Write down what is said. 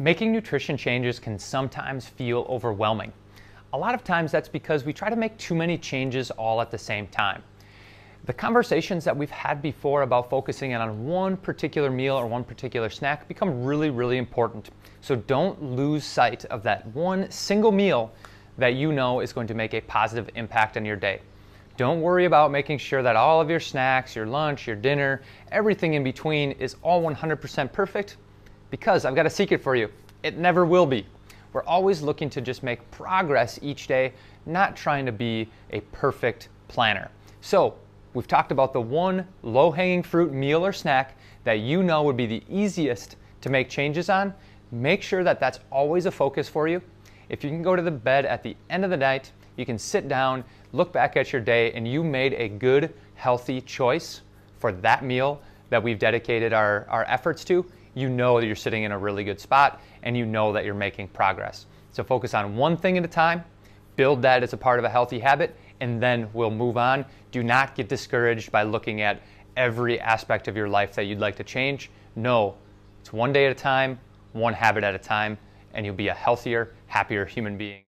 Making nutrition changes can sometimes feel overwhelming. A lot of times that's because we try to make too many changes all at the same time. The conversations that we've had before about focusing in on one particular meal or one particular snack become really, really important. So don't lose sight of that one single meal that you know is going to make a positive impact on your day. Don't worry about making sure that all of your snacks, your lunch, your dinner, everything in between is all 100% perfect because I've got a secret for you it never will be. We're always looking to just make progress each day, not trying to be a perfect planner. So, we've talked about the one low hanging fruit meal or snack that you know would be the easiest to make changes on. Make sure that that's always a focus for you. If you can go to the bed at the end of the night, you can sit down, look back at your day, and you made a good, healthy choice for that meal that we've dedicated our, our efforts to you know that you're sitting in a really good spot and you know that you're making progress. So focus on one thing at a time, build that as a part of a healthy habit, and then we'll move on. Do not get discouraged by looking at every aspect of your life that you'd like to change. No, it's one day at a time, one habit at a time, and you'll be a healthier, happier human being.